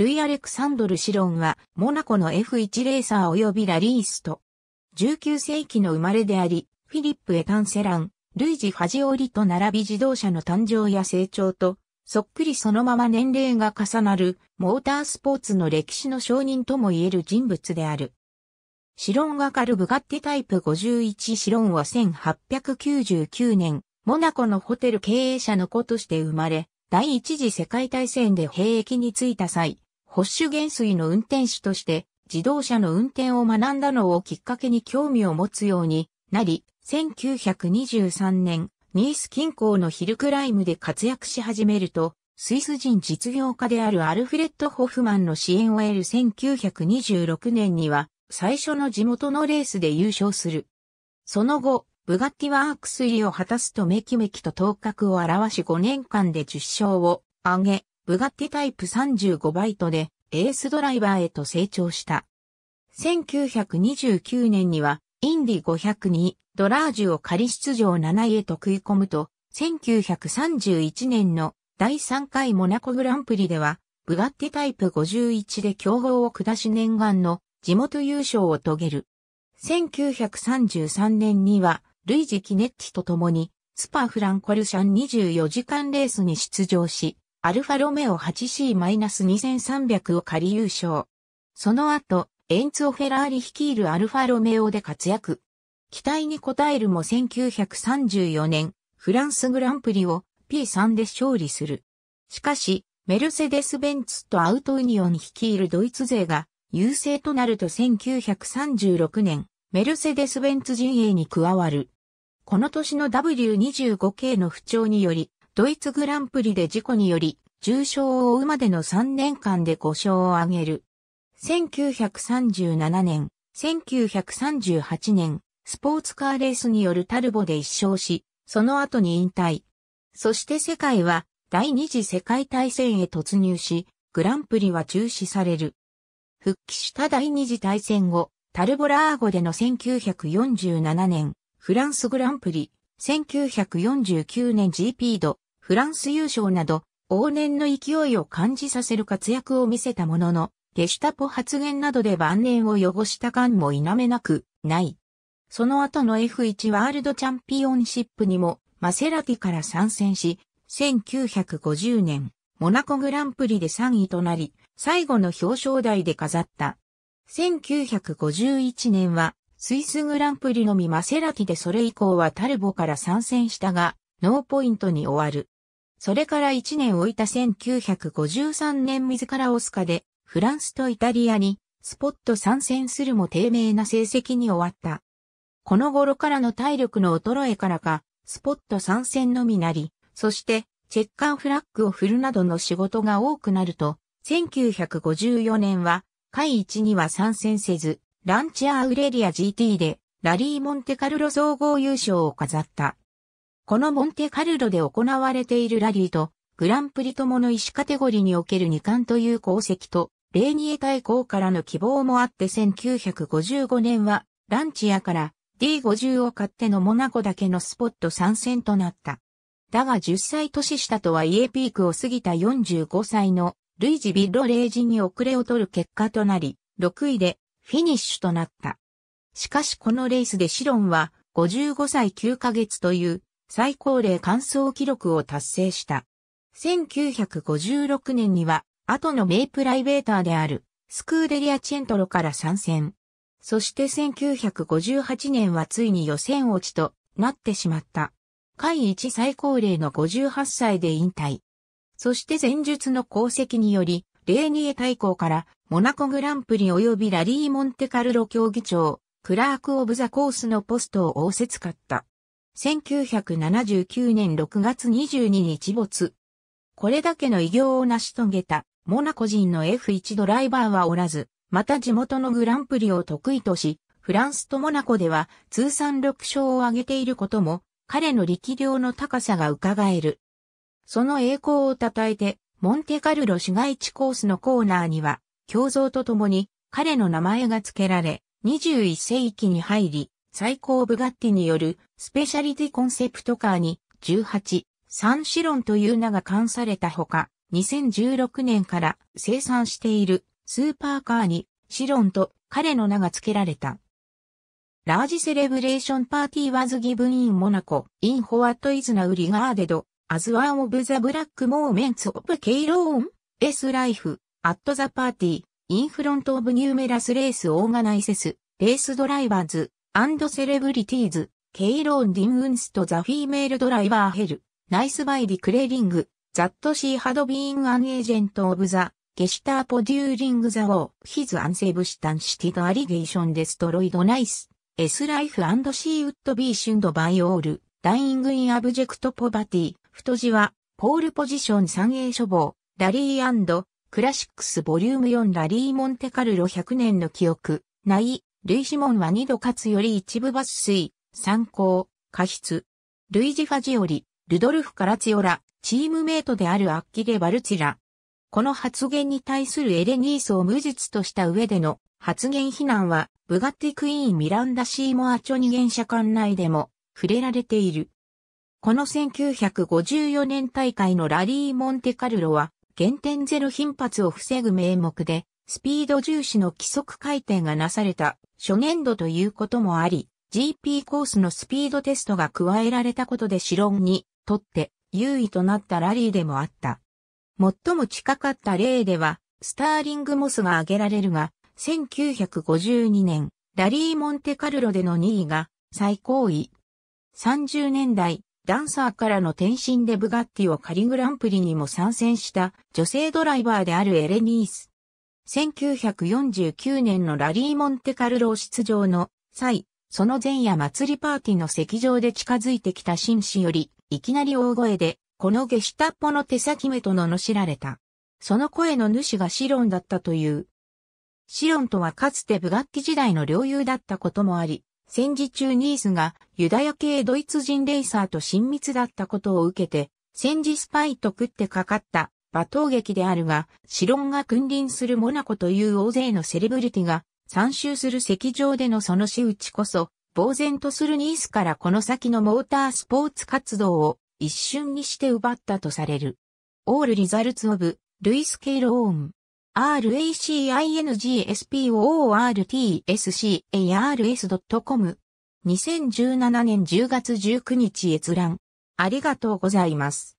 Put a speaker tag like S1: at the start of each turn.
S1: ルイ・アレクサンドル・シロンは、モナコの F1 レーサー及びラリースト。19世紀の生まれであり、フィリップ・エタン・セラン、ルイジ・ファジオリと並び自動車の誕生や成長と、そっくりそのまま年齢が重なる、モータースポーツの歴史の証人とも言える人物である。シロンがカルブガッテタイプ51シロンは1899年、モナコのホテル経営者の子として生まれ、第一次世界大戦で兵役に着いた際、ホッシュ減衰の運転手として自動車の運転を学んだのをきっかけに興味を持つようになり、1923年、ニース近郊のヒルクライムで活躍し始めると、スイス人実業家であるアルフレッド・ホフマンの支援を得る1926年には、最初の地元のレースで優勝する。その後、ブガッティワークス入りを果たすとメキメキと頭角を表し5年間で10勝を挙げ、ブガッティタイプ35バイトでエースドライバーへと成長した。1929年にはインディ500にドラージュを仮出場7位へと食い込むと、1931年の第3回モナコグランプリでは、ブガッティタイプ51で競合を下し念願の地元優勝を遂げる。1933年には、ルイジ・キネッティと共に、スパ・フランコルシャン24時間レースに出場し、アルファロメオ 8C-2300 を仮優勝。その後、エンツオ・フェラーリ率いるアルファロメオで活躍。期待に応えるも1934年、フランスグランプリを P3 で勝利する。しかし、メルセデス・ベンツとアウトユニオン率いるドイツ勢が優勢となると1936年、メルセデス・ベンツ陣営に加わる。この年の W25 系の不調により、ドイツグランプリで事故により、重傷を負うまでの3年間で5勝を挙げる。1937年、1938年、スポーツカーレースによるタルボで1勝し、その後に引退。そして世界は第二次世界大戦へ突入し、グランプリは中止される。復帰した第二次大戦後、タルボラーゴでの1947年、フランスグランプリ、1949年 GP ド、フランス優勝など、往年の勢いを感じさせる活躍を見せたものの、ゲシュタポ発言などで晩年を汚した感も否めなく、ない。その後の F1 ワールドチャンピオンシップにも、マセラティから参戦し、1950年、モナコグランプリで3位となり、最後の表彰台で飾った。1951年は、スイスグランプリのみマセラティでそれ以降はタルボから参戦したが、ノーポイントに終わる。それから1年置いた1953年自らオスカで、フランスとイタリアに、スポット参戦するも低迷な成績に終わった。この頃からの体力の衰えからか、スポット参戦のみなり、そして、チェッカーフラッグを振るなどの仕事が多くなると、1954年は、会一には参戦せず、ランチアーウレリア GT で、ラリーモンテカルロ総合優勝を飾った。このモンテカルロで行われているラリーと、グランプリともの思。カテゴリーにおける2冠という功績と、レーニエ大公からの希望もあって1955年は、ランチアから D50 を買ってのモナコだけのスポット参戦となった。だが10歳年下とはいえピークを過ぎた45歳のルイジ・ビッロレイジに遅れを取る結果となり、6位でフィニッシュとなった。しかしこのレースでシロンは55歳9ヶ月という最高齢完走記録を達成した。1956年には、後の名プライベーターである、スクーデリア・チェントロから参戦。そして1958年はついに予選落ちとなってしまった。会一最高齢の58歳で引退。そして前述の功績により、レーニエ大公からモナコグランプリ及びラリー・モンテカルロ競技長、クラーク・オブ・ザ・コースのポストを仰せつかった。1979年6月22日没。これだけの偉業を成し遂げた、モナコ人の F1 ドライバーはおらず、また地元のグランプリを得意とし、フランスとモナコでは通算6勝を挙げていることも、彼の力量の高さが伺える。その栄光を称えて、モンテカルロ市街地コースのコーナーには、胸像とともに彼の名前が付けられ、21世紀に入り、最高ブガッティによるスペシャリティコンセプトカーに18、3シロンという名が冠されたほか、2016年から生産しているスーパーカーにシロンと彼の名が付けられた。ラージセレブレーションパーティーワズギブインモナコ、インホワットイズナウリガーデド、アズワンオブザブラックモーメンツオブケイローン、エスライフ、アットザパーティー、インフロントオブニューメラスレースオーガナイセス、レースドライバーズ、アンドセレブリティーズ、ケイローン・ディン・ウンスト・ザ・フィーメール・ドライバー・ヘル、ナイス・バイ・ディ・クレーリング、ザット・シー・ハド・ビーン・アン・エージェント・オブ・ザ・ゲシュター・ポ・デューリング・ザ・ウォー、ヒズ・アン・セブシタン・シティ・ド・アリゲーション・デストロイド・ナイス、エス・ライフ・アンド・シー・ウッド・ビー・シュンド・バイ・オール、ダイング・イン・アブジェクト・ポバティ、太字は、ポール・ポジション・三栄処方、ラリー・アンド、クラシックス・ボリューム4ラリー・モンテカルロ100年の記憶、ない、ルイシモンは二度かつより一部抜粋、参考、過失。ルイジ・ファジオリ、ルドルフ・カラツヨラ、チームメイトであるアッキレ・バルチラ。この発言に対するエレニースを無実とした上での発言非難は、ブガッティ・クイーン・ミランダ・シーモア・チョニ現社館内でも触れられている。この1954年大会のラリー・モンテカルロは、減点ゼロ頻発を防ぐ名目で、スピード重視の規則改定がなされた初年度ということもあり、GP コースのスピードテストが加えられたことでシロンにとって優位となったラリーでもあった。最も近かった例では、スターリングモスが挙げられるが、1952年、ラリー・モンテカルロでの2位が最高位。30年代、ダンサーからの転身でブガッティを仮グランプリにも参戦した女性ドライバーであるエレニース。1949年のラリー・モンテカルロー出場の際、その前夜祭りパーティーの席上で近づいてきた紳士より、いきなり大声で、このゲシっタッポの手先目と罵られた。その声の主がシロンだったという。シロンとはかつて部楽器時代の領友だったこともあり、戦時中ニースがユダヤ系ドイツ人レイサーと親密だったことを受けて、戦時スパイと食ってかかった馬頭劇であるが、シロンが君臨するモナコという大勢のセレブリティが参集する席上でのその仕打ちこそ、呆然とするニースからこの先のモータースポーツ活動を一瞬にして奪ったとされる。オールリザルツオブ、ルイス・ケイローン。racingsport.ars.com s c 2017年10月19日閲覧。ありがとうございます。